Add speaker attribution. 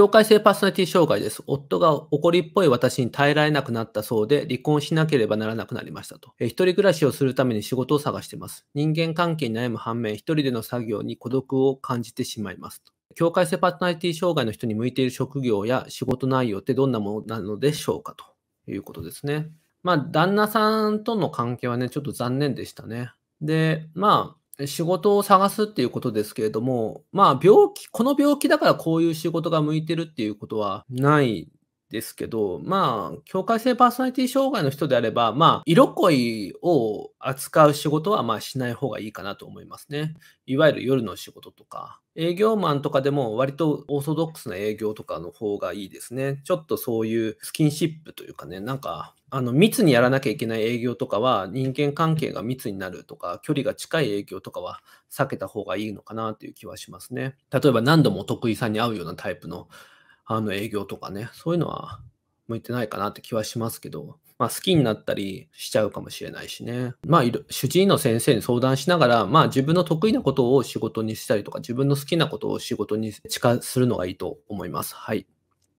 Speaker 1: 境界性パーソナリティ障害です。夫が怒りっぽい私に耐えられなくなったそうで、離婚しなければならなくなりましたと。え一人暮らしをするために仕事を探しています。人間関係に悩む反面、一人での作業に孤独を感じてしまいますと。境界性パーソナリティ障害の人に向いている職業や仕事内容ってどんなものなのでしょうかということですね。まあ、旦那さんとの関係はね、ちょっと残念でしたね。で、まあ、仕事を探すっていうことですけれども、まあ病気、この病気だからこういう仕事が向いてるっていうことはないですけど、まあ、境界性パーソナリティ障害の人であれば、まあ、色恋を扱う仕事は、まあ、しない方がいいかなと思いますね。いわゆる夜の仕事とか、営業マンとかでも割とオーソドックスな営業とかの方がいいですね。ちょっとそういうスキンシップというかね、なんか、あの密にやらなきゃいけない営業とかは人間関係が密になるとか距離が近い営業とかは避けた方がいいのかなという気はしますね。例えば何度も得意さんに会うようなタイプのあの営業とかね、そういうのは向いてないかなって気はしますけど、まあ、好きになったりしちゃうかもしれないしね。まあ、主治医の先生に相談しながら、まあ、自分の得意なことを仕事にしたりとか、自分の好きなことを仕事に近するのがいいと思います。はい。